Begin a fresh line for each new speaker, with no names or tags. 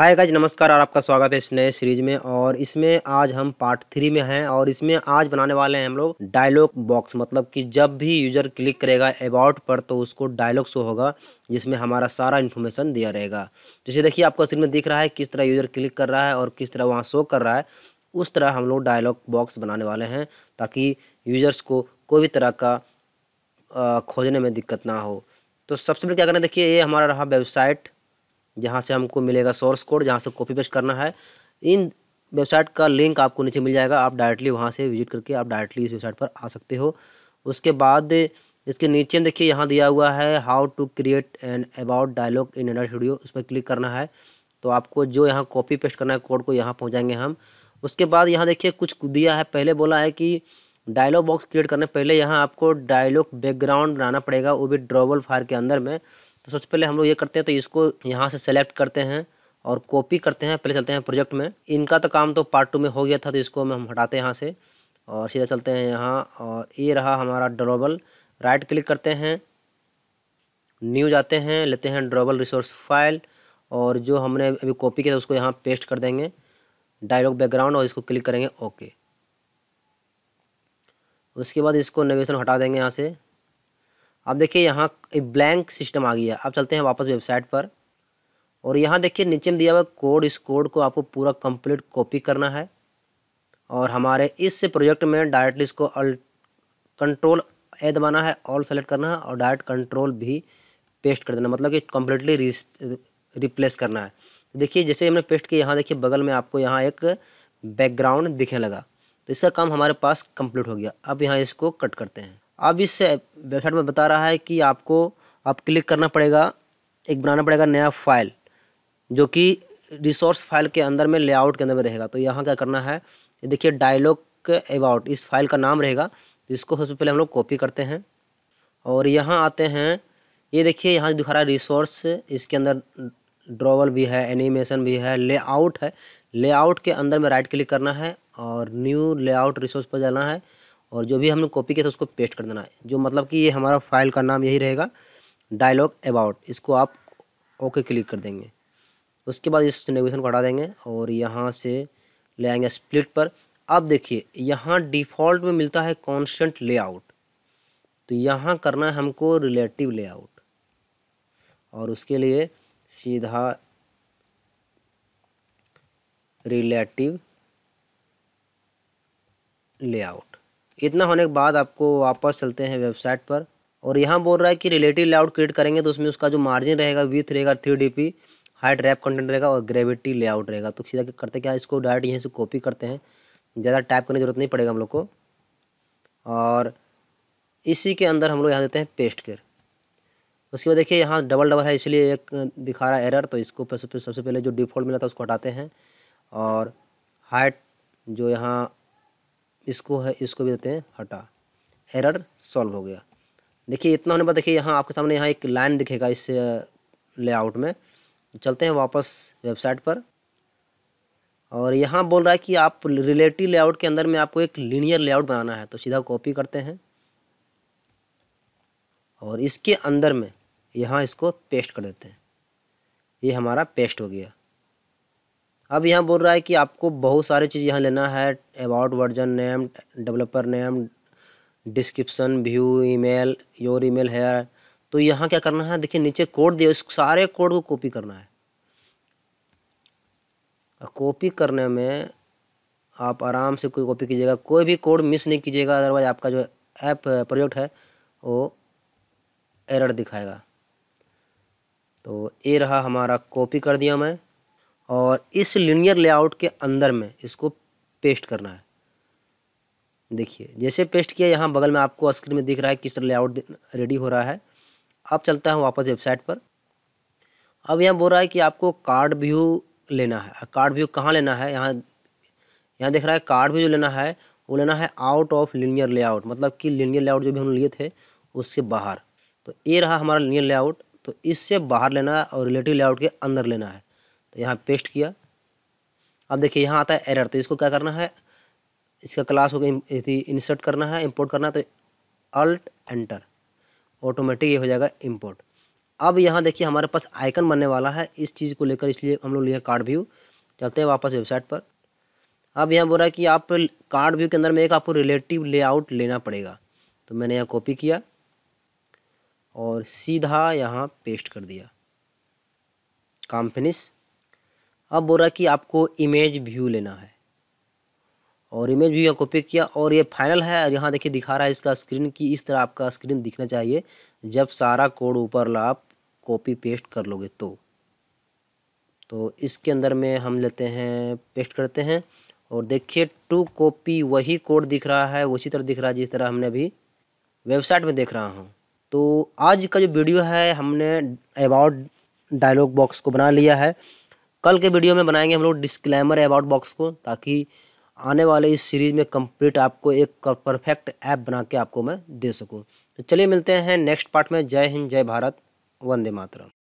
हाय गाज नमस्कार और आपका स्वागत है इस नए सीरीज में और इसमें आज हम पार्ट थ्री में हैं और इसमें आज बनाने वाले हैं हम लोग डायलॉग बॉक्स मतलब कि जब भी यूजर क्लिक करेगा अबाउट पर तो उसको डायलॉग शो होगा जिसमें हमारा सारा इन्फॉर्मेशन दिया रहेगा जैसे देखिए आपको स्क्रीन में दिख रहा है किस तरह यूजर क्लिक कर रहा है और किस तरह वहाँ शो कर रहा है उस तरह हम लोग डायलॉग बॉक्स बनाने वाले हैं ताकि यूजर्स को कोई भी तरह का खोजने में दिक्कत ना हो तो सबसे पहले क्या करना देखिए ये हमारा रहा वेबसाइट जहाँ से हमको मिलेगा सोर्स कोड जहाँ से कॉपी पेस्ट करना है इन वेबसाइट का लिंक आपको नीचे मिल जाएगा आप डायरेक्टली वहाँ से विजिट करके आप डायरेक्टली इस वेबसाइट पर आ सकते हो उसके बाद इसके नीचे देखिए यहाँ दिया हुआ है how to create an about dialog in Android Studio उस पर क्लिक करना है तो आपको जो यहाँ कॉपी पेस्ट करना है कोड को यहाँ पहुँचाएंगे हम उसके बाद यहाँ देखिए कुछ दिया है पहले बोला है कि डायलॉग बॉक्स क्रिएट करने पहले यहाँ आपको डायलॉग बैकग्राउंड बनाना पड़ेगा वो भी ड्रॉबल फायर के अंदर में तो सबसे पहले हम लोग ये करते हैं तो इसको यहाँ से सेलेक्ट करते हैं और कॉपी करते हैं पहले चलते हैं प्रोजेक्ट में इनका तो काम तो पार्ट टू में हो गया था तो इसको हम हटाते हैं यहाँ से और सीधा चलते हैं यहाँ और ये रहा हमारा ड्रॉबल राइट क्लिक करते हैं न्यू जाते हैं लेते हैं ड्रॉबल रिसोर्स फाइल और जो हमने अभी कॉपी किया था उसको यहाँ पेस्ट कर देंगे डायलॉग बैकग्राउंड और इसको क्लिक करेंगे ओके उसके बाद इसको नेविगेशन हटा देंगे यहाँ से अब देखिए यहाँ एक ब्लैंक सिस्टम आ गया अब चलते हैं वापस वेबसाइट पर और यहाँ देखिए नीचे में दिया हुआ कोड इस कोड को आपको पूरा कंप्लीट कॉपी करना है और हमारे इस प्रोजेक्ट में डायरेक्टली इसको अल कंट्रोल ए दबाना है ऑल सेलेक्ट करना है और डायरेक्ट कंट्रोल भी पेस्ट कर देना मतलब कि कम्प्लीटली रिप्लेस करना है देखिए जैसे हमने पेस्ट किया यहाँ देखिए बगल में आपको यहाँ एक बैकग्राउंड दिखने लगा तो इसका काम हमारे पास कंप्लीट हो गया अब यहाँ इसको कट करते हैं अब इस वेबसाइट में बता रहा है कि आपको आप क्लिक करना पड़ेगा एक बनाना पड़ेगा नया फाइल जो कि रिसोर्स फाइल के अंदर में लेआउट के अंदर में रहेगा तो यहाँ क्या करना है देखिए डायलॉग अबाउट इस फाइल का नाम रहेगा इसको सबसे पहले हम लोग कॉपी करते हैं और यहाँ आते हैं ये देखिए यहाँ दिखा रहा है रिसोर्स इसके अंदर ड्रॉवल भी है एनिमेशन भी है लेआउट है लेआउट के अंदर में राइट क्लिक करना है और न्यू लेआउट रिसोर्स पर जाना है और जो भी हमने कॉपी किया था उसको पेस्ट कर देना है जो मतलब कि ये हमारा फाइल का नाम यही रहेगा डायलॉग अबाउट इसको आप ओके क्लिक कर देंगे उसके बाद इस नेविगेशन को हटा देंगे और यहाँ से ले आएंगे स्प्लिट पर अब देखिए यहाँ डिफ़ॉल्ट में मिलता है कॉन्स्टेंट लेआउट तो यहाँ करना है हमको रिलेटिव लेआउट और उसके लिए सीधा रिलेटिव लेआउट इतना होने के बाद आपको वापस चलते हैं वेबसाइट पर और यहाँ बोल रहा है कि रिलेटिव लेआउट क्रिएट करेंगे तो उसमें उसका जो मार्जिन रहेगा विथ रहेगा three D P height wrap content रहेगा और ग्रेविटी लेआउट रहेगा तो सीधा करते क्या इसको डायरेक्ट यहीं से कॉपी करते हैं ज़्यादा टाइप करने की जरूरत नहीं पड़ेगा हम लोग को और इसी के अंदर हम लोग यहाँ देते हैं पेस्ट केयर उसके बाद देखिए यहाँ डबल डबल है इसलिए एक दिखा रहा है एरर तो इसको सबसे पहले जो डिफ़ॉल्ट मिला था उसको हटाते हैं और हाइट जो यहाँ इसको है इसको भी देते हैं हटा एरर सॉल्व हो गया देखिए इतना होने पर देखिए यहाँ आपके सामने यहाँ एक लाइन दिखेगा इस लेआउट में चलते हैं वापस वेबसाइट पर और यहाँ बोल रहा है कि आप रिलेटिव लेआउट के अंदर में आपको एक लीनियर लेआउट बनाना है तो सीधा कॉपी करते हैं और इसके अंदर में यहाँ इसको पेस्ट कर देते हैं ये हमारा पेस्ट हो गया अब यहाँ बोल रहा है कि आपको बहुत सारे चीज़ यहाँ लेना है about version name developer name description view email your email है तो यहाँ क्या करना है देखिए नीचे कोड दिया उस सारे कोड को कॉपी करना है कॉपी करने में आप आराम से कोई कॉपी कीजिएगा कोई भी कोड मिस नहीं कीजिएगा अदरवाइज आपका जो ऐप प्रोजेक्ट है वो एरर दिखाएगा तो ये रहा हमारा कॉपी कर दिया मैं और इस लिनियर लेआउट के अंदर में इसको पेस्ट करना है देखिए जैसे पेस्ट किया यहाँ बगल में आपको स्क्रीन में दिख रहा है किस तरह लेआउट रेडी हो रहा है अब चलता है वापस वेबसाइट पर अब यहाँ बोल रहा है कि आपको कार्ड व्यू लेना है कार्ड व्यू कहाँ लेना है यहाँ यहाँ देख रहा है कार्ड व्यू जो लेना है वो लेना है आउट ऑफ लिनियर लेआउट मतलब कि लिनियर लेआउट जो भी हम लिए थे उससे बाहर तो ये रहा हमारा लिनियर लेआउट तो इससे बाहर लेना है और रिलेटिव लेआउट के अंदर लेना है तो यहाँ पेस्ट किया अब देखिए यहाँ आता है एरर तो इसको क्या करना है इसका क्लास हो गया इंसर्ट करना है इंपोर्ट करना है तो अल्ट एंटर ऑटोमेटिक ये हो जाएगा इंपोर्ट अब यहाँ देखिए हमारे पास आइकन बनने वाला है इस चीज़ को लेकर इसलिए हम लोग लिए कार्ड व्यू चलते हैं वापस वेबसाइट पर अब यहाँ बोल रहा है कि आप कार्ड व्यू के अंदर में एक आपको रिलेटिव लेआउट लेना पड़ेगा तो मैंने यहाँ कॉपी किया और सीधा यहाँ पेस्ट कर दिया काम फिनिश अब बोल रहा है कि आपको इमेज व्यू लेना है और इमेज व्यू यहाँ कॉपी किया और ये फाइनल है और यहाँ देखिए दिखा रहा है इसका स्क्रीन की इस तरह आपका स्क्रीन दिखना चाहिए जब सारा कोड ऊपर ला आप कॉपी पेस्ट कर लोगे तो तो इसके अंदर में हम लेते हैं पेस्ट करते हैं और देखिए टू कॉपी वही कोड दिख रहा है उसी तरह दिख रहा है जिस तरह हमने अभी वेबसाइट में देख रहा हूँ तो आज का जो वीडियो है हमने अबाउट डायलॉग बॉक्स को बना लिया है कल के वीडियो में बनाएंगे हम लोग डिस्क्लेमर अबाउट बॉक्स को ताकि आने वाले इस सीरीज में कंप्लीट आपको एक परफेक्ट ऐप बना के आपको मैं दे सकूँ तो चलिए मिलते हैं नेक्स्ट पार्ट में जय हिंद जय भारत वंदे मातरम